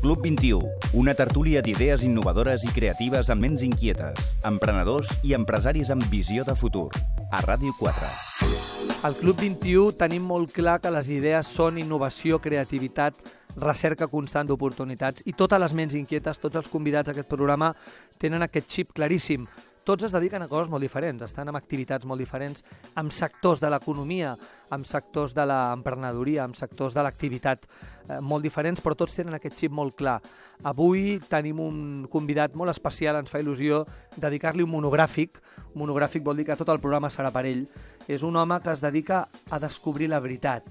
Club 21, una tertúlia d'idees innovadores i creatives amb ments inquietes, emprenedors i empresaris amb visió de futur. A Ràdio 4. Al Club 21 tenim molt clar que les idees són innovació, creativitat, recerca constant d'oportunitats i totes les ments inquietes, tots els convidats a aquest programa tenen aquest xip claríssim tots es dediquen a coses molt diferents, estan en activitats molt diferents, amb sectors de l'economia, amb sectors de l'emprenedoria, amb sectors de l'activitat eh, molt diferents, però tots tenen aquest xip molt clar. Avui tenim un convidat molt especial, ens fa il·lusió dedicar-li un monogràfic. Un monogràfic vol dir que tot el programa serà per ell. És un home que es dedica a descobrir la veritat,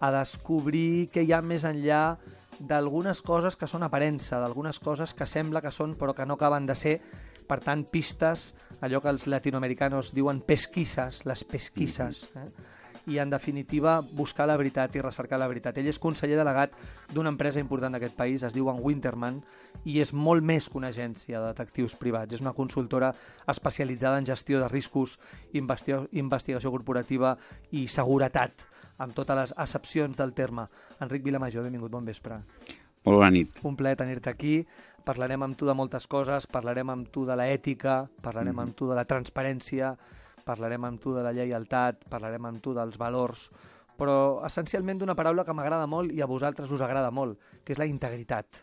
a descobrir què hi ha més enllà d'algunes coses que són aparença, d'algunes coses que sembla que són però que no acaben de ser per tant, pistes, allò que els latinoamericanos diuen pesquisses, les pesquises, mhm. eh? i en definitiva buscar la veritat i recercar la veritat. Ell és conseller delegat d'una empresa important d'aquest país, es diu en Winterman, i és molt més que una agència de detectius privats. És una consultora especialitzada en gestió de riscos, investigació corporativa i seguretat, amb totes les excepcions del terme. Enric Vilamajor, benvingut, bon vespre. Molt bona nit. Un plaer tenir-te aquí. Parlarem amb tu de moltes coses, parlarem amb tu de l'ètica, parlarem mm -hmm. amb tu de la transparència, parlarem amb tu de la lleialtat, parlarem amb tu dels valors, però essencialment d'una paraula que m'agrada molt i a vosaltres us agrada molt, que és la integritat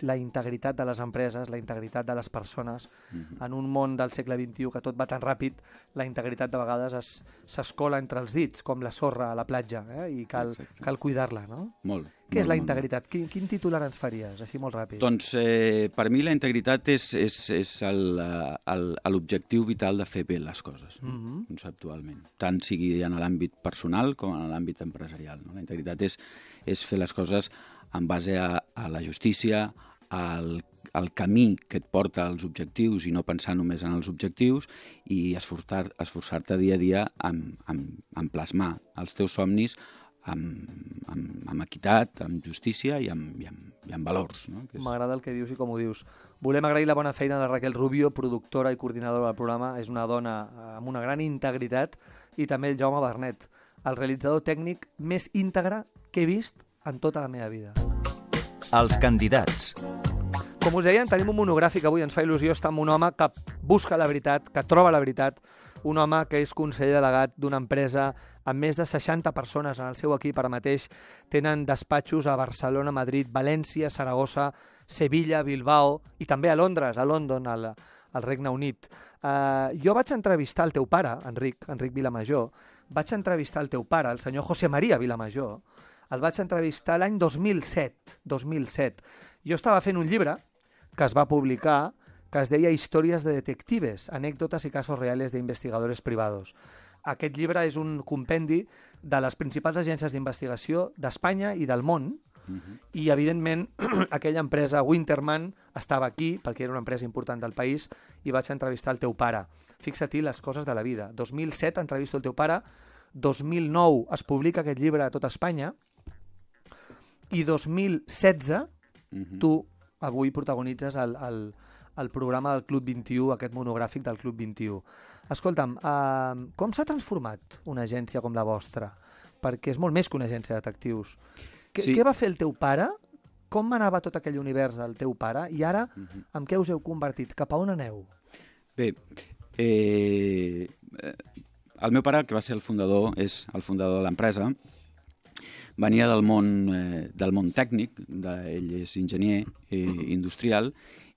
la integritat de les empreses, la integritat de les persones. Mm -hmm. En un món del segle XXI que tot va tan ràpid, la integritat de vegades s'escola es, entre els dits, com la sorra a la platja, eh? i cal, cal cuidar-la, no? Molt. Què molt, és la integritat? Quin, quin titular ens faries, així molt ràpid? Doncs eh, per mi la integritat és, és, és l'objectiu eh, vital de fer bé les coses, mm -hmm. conceptualment. Tant sigui en l'àmbit personal com en l'àmbit empresarial. No? La integritat és, és fer les coses en base a, a la justícia, al el camí que et porta als objectius i no pensar només en els objectius i esforçar-te esforçar dia a dia en, en, en plasmar els teus somnis amb, amb, amb equitat, amb justícia i amb, i amb, i amb valors. No? És... M'agrada el que dius i com ho dius. Volem agrair la bona feina de Raquel Rubio, productora i coordinadora del programa. És una dona amb una gran integritat i també el Jaume Bernet, el realitzador tècnic més íntegre que he vist en tota la meva vida. Els candidats. Com us deien, tenim un monogràfic avui, ens fa il·lusió estar amb un home que busca la veritat, que troba la veritat, un home que és conseller delegat d'una empresa amb més de 60 persones en el seu equip ara mateix. Tenen despatxos a Barcelona, Madrid, València, Saragossa, Sevilla, Bilbao i també a Londres, a London, al, al Regne Unit. Uh, jo vaig entrevistar el teu pare, Enric, Enric Vilamajor, vaig entrevistar el teu pare, el senyor José María Vilamajor, el vaig entrevistar l'any 2007. 2007. Jo estava fent un llibre que es va publicar que es deia Històries de detectives, anècdotes i casos reals d'investigadors privados. Aquest llibre és un compendi de les principals agències d'investigació d'Espanya i del món, Uh mhm. -huh. I, evidentment, aquella empresa Winterman estava aquí, perquè era una empresa important del país, i vaig entrevistar el teu pare. Fixa-t'hi les coses de la vida. 2007 entrevisto el teu pare, 2009 es publica aquest llibre a tot Espanya, i 2016 mm -hmm. tu avui protagonitzes el, el, el programa del Club 21, aquest monogràfic del Club 21. Escolta'm, eh, com s'ha transformat una agència com la vostra? Perquè és molt més que una agència de detectius. Qu sí. Què va fer el teu pare? Com anava tot aquell univers del teu pare? I ara, uh -huh. en què us heu convertit? Cap a on aneu? Bé, eh, eh, el meu pare, que va ser el fundador, és el fundador de l'empresa, venia del món, eh, del món tècnic, de, ell és enginyer eh, industrial,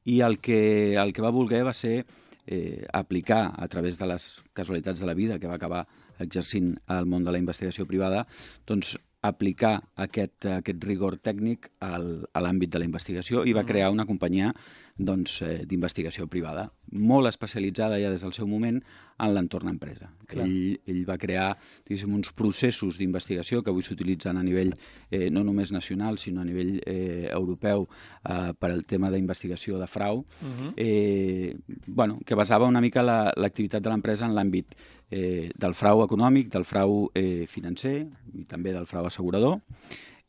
i el que, el que va voler va ser eh, aplicar, a través de les casualitats de la vida, que va acabar exercint al món de la investigació privada, doncs aplicar aquest, eh, aquest rigor tècnic al, a l'àmbit de la investigació i va mm. crear una companyia doncs, eh, d'investigació doncs, privada, molt especialitzada ja des del seu moment en l'entorn empresa. Ell, ell va crear uns processos d'investigació que avui s'utilitzen a nivell eh, no només nacional, sinó a nivell eh, europeu eh, per al tema d'investigació de frau, uh mm-hmm. -huh. eh, bueno, que basava una mica l'activitat la, de l'empresa en l'àmbit eh, del frau econòmic, del frau eh, financer i també del frau assegurador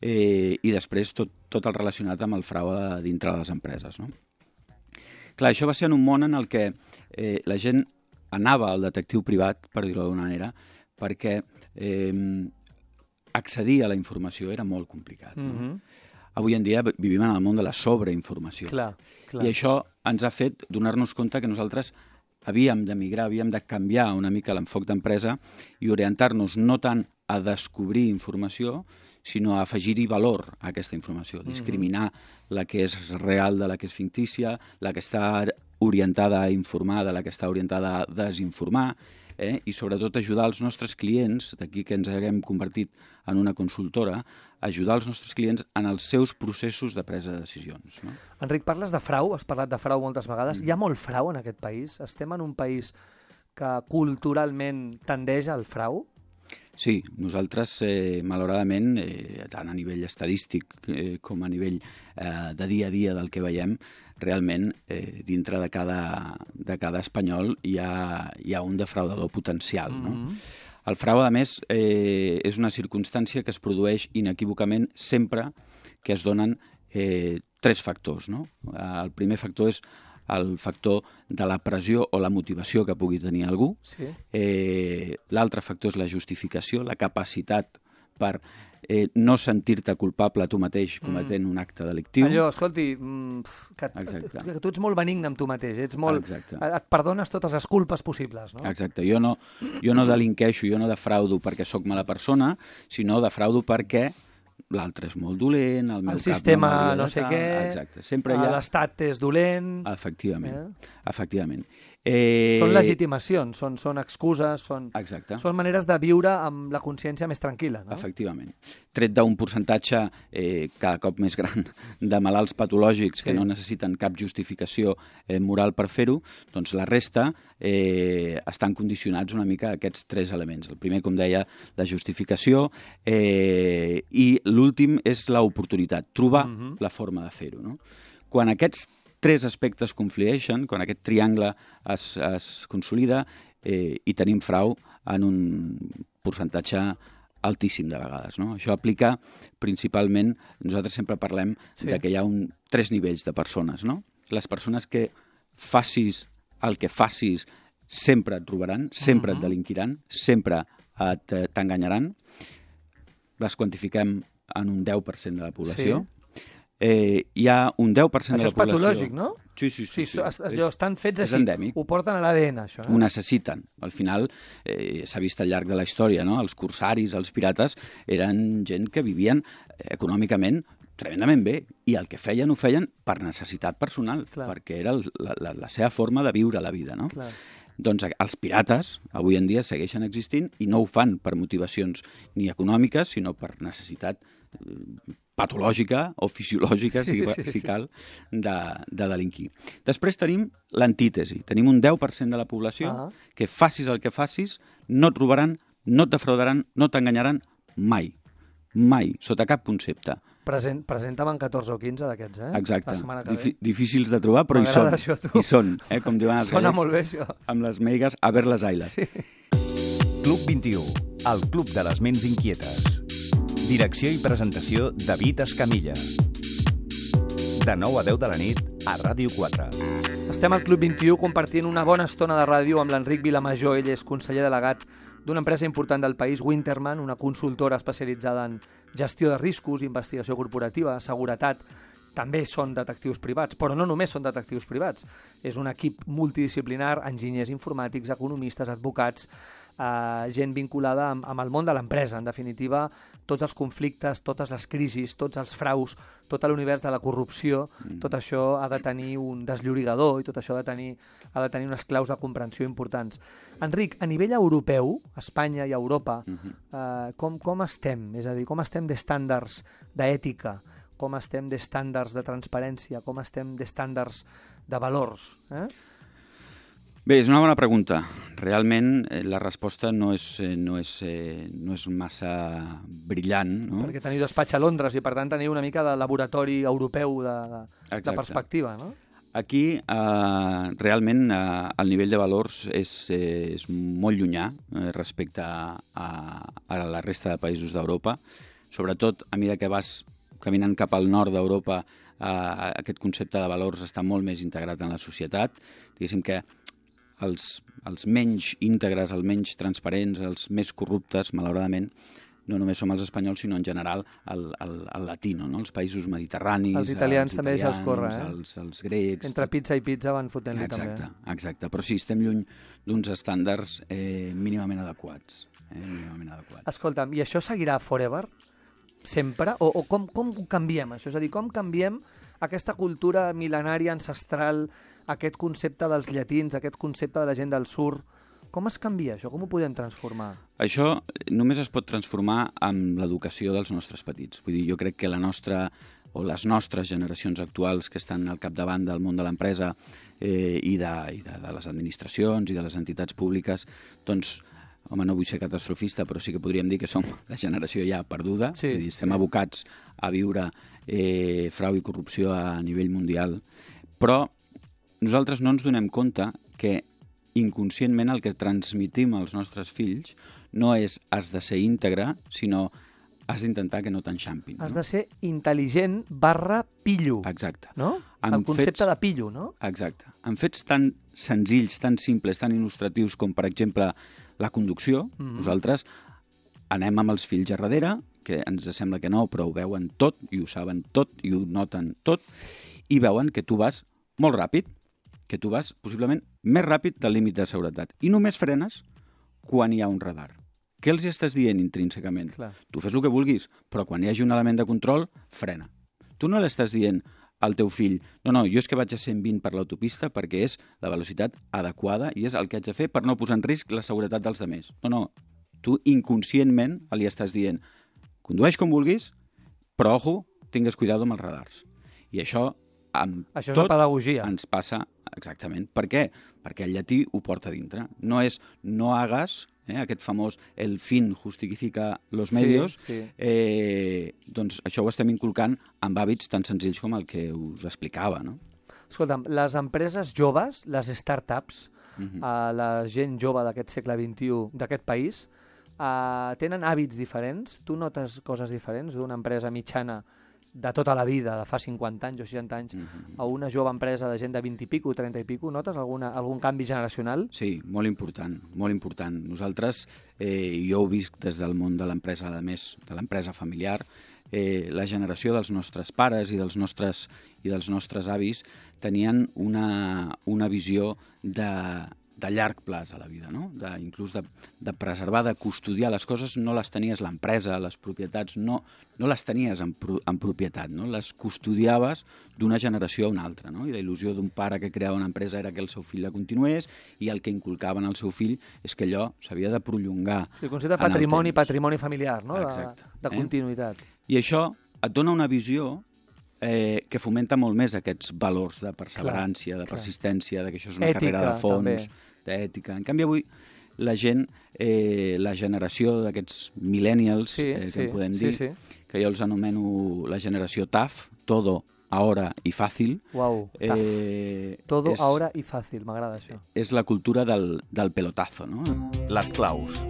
eh, i després tot, tot el relacionat amb el frau eh, dintre de les empreses. No? Clar, això va ser en un món en el que eh, la gent anava al detectiu privat, per dir-ho d'una manera, perquè eh, accedir a la informació era molt complicat. No? Mm -hmm. Avui en dia vivim en el món de la sobreinformació. Clar, clar. I això ens ha fet donar-nos compte que nosaltres havíem de migrar, havíem de canviar una mica l'enfoc d'empresa i orientar-nos no tant a descobrir informació, sinó a afegir-hi valor a aquesta informació, mhm. discriminar mm -hmm. la que és real de la que és fictícia, la que està orientada a informar de la que està orientada a desinformar, eh? i sobretot ajudar els nostres clients, d'aquí que ens haguem convertit en una consultora, ajudar els nostres clients en els seus processos de presa de decisions. No? Enric, parles de frau, has parlat de frau moltes vegades. Mm. Hi ha molt frau en aquest país? Estem en un país que culturalment tendeix al frau? Sí, nosaltres, eh, malauradament, eh, tant a nivell estadístic eh, com a nivell eh, de dia a dia del que veiem, realment eh, dintre de cada, de cada espanyol hi ha, hi ha un defraudador potencial. Mm -hmm. no? Mm-hmm. El frau, a més, eh, és una circumstància que es produeix inequívocament sempre que es donen eh, tres factors. No? El primer factor és el factor de la pressió o la motivació que pugui tenir algú. Sí. Eh, L'altre factor és la justificació, la capacitat per eh, no sentir-te culpable tu mateix cometent mm. un acte delictiu. Allò, escolti, mm, que, que tu ets molt benigne amb tu mateix, ets molt... Exacte. et perdones totes les culpes possibles. No? Exacte, jo no, jo no delinqueixo, jo no defraudo perquè sóc mala persona, sinó defraudo perquè l'altre és molt dolent, el meu el sistema no, no sé què, Sempre ha... l'estat és dolent... Efectivament, eh? efectivament. Eh... Són legitimacions, són, són excuses, són, Exacte. són maneres de viure amb la consciència més tranquil·la. No? Efectivament. Tret d'un percentatge eh, cada cop més gran de malalts patològics sí. que no necessiten cap justificació eh, moral per fer-ho, doncs la resta eh, estan condicionats una mica a aquests tres elements. El primer, com deia, la justificació eh, i l'últim és l'oportunitat, trobar uh mhm. -huh. la forma de fer-ho. No? Quan aquests tres aspectes conflueixen, quan aquest triangle es, es consolida eh, i tenim frau en un percentatge altíssim de vegades. No? Això aplica principalment, nosaltres sempre parlem sí. de que hi ha un, tres nivells de persones. No? Les persones que facis el que facis sempre et trobaran, sempre uh -huh. et delinquiran, sempre eh, t'enganyaran. Les quantifiquem en un 10% de la població. Sí eh, hi ha un 10% això de la població... Això és patològic, no? Sí, sí, sí. sí, sí. Es, allò, estan fets és així, endèmic. ho porten a l'ADN, això. Eh? Ho necessiten. Al final, eh, s'ha vist al llarg de la història, no? Els corsaris, els pirates, eren gent que vivien eh, econòmicament tremendament bé, i el que feien ho feien per necessitat personal, Clar. perquè era la, la, la seva forma de viure la vida, no? Clar doncs eh, els pirates avui en dia segueixen existint i no ho fan per motivacions ni econòmiques, sinó per necessitat patològica o fisiològica, sí, si, sí, si cal, de, de delinquir. Després tenim l'antítesi. Tenim un 10% de la població uh ah. -huh. que facis el que facis, no et robaran, no et defraudaran, no t'enganyaran mai. Mai, sota cap concepte. Present, presentaven 14 o 15 d'aquests, eh? Exacte. La setmana que Difí ve. Difícils de trobar, però hi són. Això, tu. hi són, eh? com diuen els Sona molt bé, això. Amb les meigues a ver les ailes. Sí. Club 21, el club de les ments inquietes. Direcció i presentació, David Escamilla. De 9 a 10 de la nit, a Ràdio 4. Estem al Club 21 compartint una bona estona de ràdio amb l'Enric Vilamajor. Ell és conseller delegat d'una empresa important del país, Winterman, una consultora especialitzada en gestió de riscos, investigació corporativa, seguretat, també són detectius privats, però no només són detectius privats. És un equip multidisciplinar, enginyers informàtics, economistes, advocats, eh, gent vinculada amb, amb el món de l'empresa. En definitiva, tots els conflictes, totes les crisis, tots els fraus, tot l'univers de la corrupció, mm. tot això ha de tenir un desllorigador i tot això ha de, tenir, ha de tenir unes claus de comprensió importants. Enric, a nivell europeu, Espanya i Europa, mm -hmm. eh, com, com estem? És a dir, com estem d'estàndards d'ètica? com estem d'estàndards de transparència, com estem d'estàndards de valors. Eh? Bé, és una bona pregunta. Realment eh, la resposta no és, eh, no és, eh, no és massa brillant. No? Perquè teniu despatx a Londres i per tant teniu una mica de laboratori europeu de, de, de perspectiva, no? Aquí, eh, realment, eh, el nivell de valors és, eh, és molt llunyà eh, respecte a, a la resta de països d'Europa. Sobretot, a mesura que vas caminant cap al nord d'Europa, eh, aquest concepte de valors està molt més integrat en la societat. Diguéssim que els, els menys íntegres, els menys transparents, els més corruptes, malauradament, no només som els espanyols, sinó en general el, el, el latino, no? els països mediterranis... Els italians els també els corre, eh? Els, els grecs... Entre pizza i pizza van fotent-li també. Exacte, exacte. Però sí, estem lluny d'uns estàndards eh, mínimament adequats. Eh, mínimament adequats. Escolta'm, i això seguirà forever? Sempre? O, o com, com canviem això? És a dir, com canviem aquesta cultura mil·lenària, ancestral, aquest concepte dels llatins, aquest concepte de la gent del sur, com es canvia això? Com ho podem transformar? Això només es pot transformar amb l'educació dels nostres petits. Vull dir, jo crec que la nostra o les nostres generacions actuals que estan al capdavant del món de l'empresa eh, i, de, i de, de les administracions i de les entitats públiques, doncs home, no vull ser catastrofista, però sí que podríem dir que som la generació ja perduda, sí, dir, estem sí. abocats a viure eh, frau i corrupció a nivell mundial, però nosaltres no ens donem compte que inconscientment el que transmitim als nostres fills no és has de ser íntegre, sinó has d'intentar que no t'enxampin. Has no? de ser intel·ligent barra pillo. Exacte. No? Amb el concepte fets... de pillo, no? Exacte. En fets tan senzills, tan simples, tan il·lustratius com, per exemple, la conducció, mm -hmm. nosaltres anem amb els fills a darrere, que ens sembla que no, però ho veuen tot, i ho saben tot, i ho noten tot, i veuen que tu vas molt ràpid, que tu vas possiblement més ràpid del límit de seguretat i només frenes quan hi ha un radar. Què els estàs dient intrínsecament? Clar. Tu fes el que vulguis, però quan hi hagi un element de control, frena. Tu no l'estàs dient al teu fill, no, no, jo és que vaig a 120 per l'autopista perquè és la velocitat adequada i és el que haig de fer per no posar en risc la seguretat dels demés. No, no, tu inconscientment li estàs dient condueix com vulguis, però ojo, tingues cuidado amb els radars. I això amb això tot és pedagogia. ens passa Exactament. Per què? Perquè el llatí ho porta dintre. No és no hagas, eh, aquest famós el fin justifica los medios, sí, sí. Eh, doncs això ho estem inculcant amb hàbits tan senzills com el que us explicava, no? Escolta'm, les empreses joves, les start-ups, uh mhm. -huh. eh, la gent jove d'aquest segle XXI, d'aquest país, eh, tenen hàbits diferents? Tu notes coses diferents d'una empresa mitjana de tota la vida, de fa 50 anys o 60 anys, mm -hmm. a una jove empresa de gent de 20 i pico, 30 i pico, notes alguna, algun canvi generacional? Sí, molt important, molt important. Nosaltres, eh, jo ho visc des del món de l'empresa, a més, de l'empresa familiar, eh, la generació dels nostres pares i dels nostres, i dels nostres avis tenien una, una visió de de llarg plaç a la vida, no? de, inclús de, de preservar, de custodiar les coses, no les tenies l'empresa, les propietats, no, no les tenies en, pro, en propietat, no? les custodiaves d'una generació a una altra. No? I la il·lusió d'un pare que creava una empresa era que el seu fill la continués i el que inculcaven al seu fill és que allò s'havia de prolongar. O sigui, concepte de patrimoni, patrimoni familiar, no? Exacte. De, de eh? continuïtat. Eh? I això et dona una visió eh, que fomenta molt més aquests valors de perseverància, clar, de persistència, clar. de que això és una Ètica, carrera de fons, d'ètica. En canvi, avui la gent, eh, la generació d'aquests millennials, sí, eh, que sí, en podem sí, dir, sí. que jo els anomeno la generació TAF, todo, ahora y fácil. Uau, Eh, todo, és, ahora y fácil, m'agrada això. És la cultura del, del pelotazo, no? Les claus.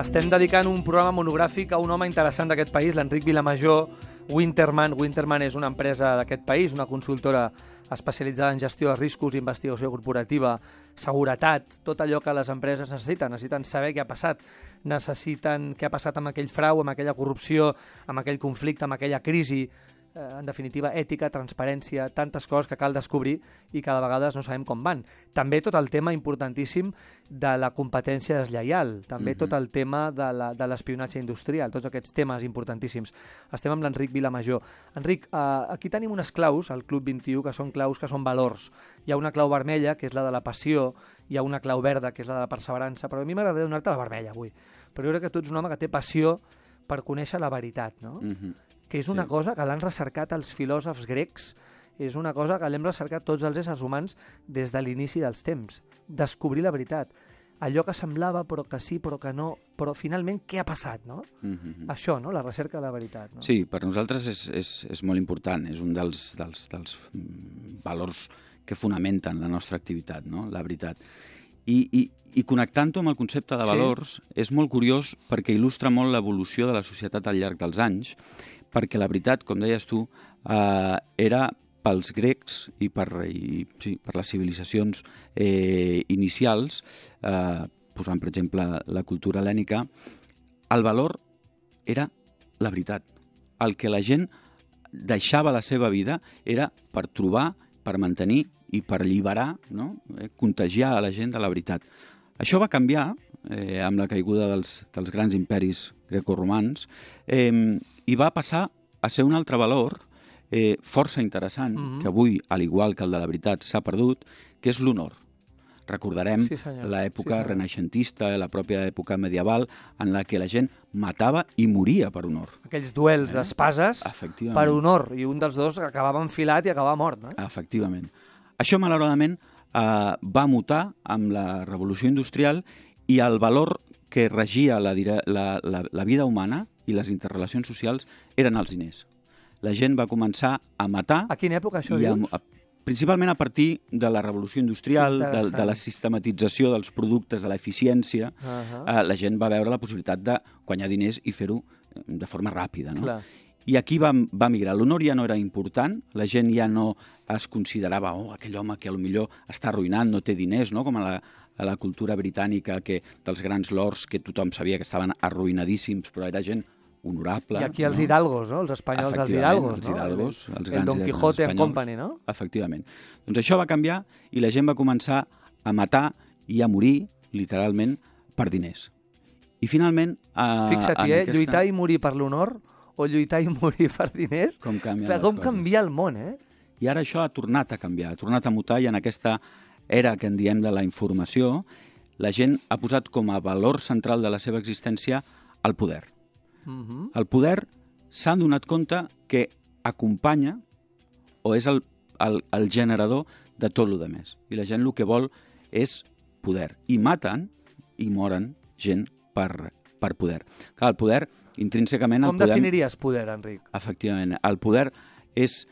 Estem dedicant un programa monogràfic a un home interessant d'aquest país, l'Enric Vilamajor, Winterman. Winterman és una empresa d'aquest país, una consultora especialitzada en gestió de riscos, investigació corporativa, seguretat, tot allò que les empreses necessiten. Necessiten saber què ha passat, necessiten què ha passat amb aquell frau, amb aquella corrupció, amb aquell conflicte, amb aquella crisi, eh, en definitiva, ètica, transparència, tantes coses que cal descobrir i cada vegades no sabem com van. També tot el tema importantíssim de la competència deslleial, també uh mhm. -huh. tot el tema de l'espionatge industrial, tots aquests temes importantíssims. Estem amb l'Enric Vilamajor. Enric, eh, aquí tenim unes claus al Club 21 que són claus que són valors. Hi ha una clau vermella, que és la de la passió, hi ha una clau verda, que és la de la perseverança, però a mi m'agradaria donar-te la vermella avui. Però jo crec que tu ets un home que té passió per conèixer la veritat, no? Uh mhm. -huh que és una sí. cosa que l'han recercat els filòsofs grecs, és una cosa que l'hem recercat tots els éssers humans des de l'inici dels temps. Descobrir la veritat. Allò que semblava, però que sí, però que no, però finalment què ha passat, no? Mm -hmm. Això, no? La recerca de la veritat. No? Sí, per nosaltres és, és, és molt important, és un dels, dels, dels mm, valors que fonamenten la nostra activitat, no? La veritat. I, i, i connectant-ho amb el concepte de valors, sí. és molt curiós perquè il·lustra molt l'evolució de la societat al llarg dels anys perquè la veritat, com deies tu, eh, era pels grecs i per, i, sí, per les civilitzacions eh, inicials, eh, posant per exemple la cultura helènica, el valor era la veritat. El que la gent deixava la seva vida era per trobar, per mantenir i per alliberar, no? eh, contagiar a la gent de la veritat. Això va canviar eh, amb la caiguda dels, dels grans imperis grecorromans. Eh, i va passar a ser un altre valor eh, força interessant, uh mhm. -huh. que avui, al igual que el de la veritat, s'ha perdut, que és l'honor. Recordarem sí, l'època sí, renaixentista, la pròpia època medieval, en la que la gent matava i moria per honor. Aquells duels eh? d'espases per honor, i un dels dos acabava enfilat i acabava mort. Eh? Efectivament. Això, malauradament, eh, va mutar amb la revolució industrial i el valor que regia la, la, la, la vida humana i les interrelacions socials eren els diners. La gent va començar a matar... A quina època això i a, dius? A, principalment a partir de la revolució industrial, de, de la sistematització dels productes, de l'eficiència, uh -huh. eh, la gent va veure la possibilitat de guanyar diners i fer-ho eh, de forma ràpida. No? Clar. I aquí va, va migrar. L'honor ja no era important, la gent ja no es considerava oh, aquell home que millor està arruïnant, no té diners, no? com a la, a la cultura britànica que dels grans lords que tothom sabia que estaven arruïnadíssims, però era gent honorable. I aquí els no? hidalgos, no? Els espanyols, els hidalgos, els hidalgos, no? Els el Don Quijote and Company, no? Efectivament. Doncs això va canviar i la gent va començar a matar i a morir, literalment, per diners. I finalment... A, eh, Fixa't, eh? Aquesta... Lluitar i morir per l'honor o lluitar i morir per diners... Com canvia, Clar, com canvia el món, eh? I ara això ha tornat a canviar, ha tornat a mutar i en aquesta era que en diem de la informació, la gent ha posat com a valor central de la seva existència el poder uh -huh. el poder s'han donat compte que acompanya o és el, el, el generador de tot de més. I la gent el que vol és poder. I maten i moren gent per, per poder. Clar, el poder, intrínsecament... Com poder, definiries poder, Enric? Efectivament. El poder és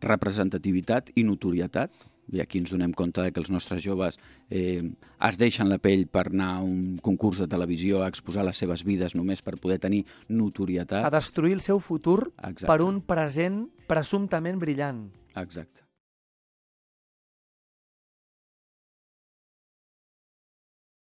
representativitat i notorietat, i aquí ens donem compte que els nostres joves eh, es deixen la pell per anar a un concurs de televisió a exposar les seves vides només per poder tenir notorietat. A destruir el seu futur Exacte. per un present presumptament brillant. Exacte.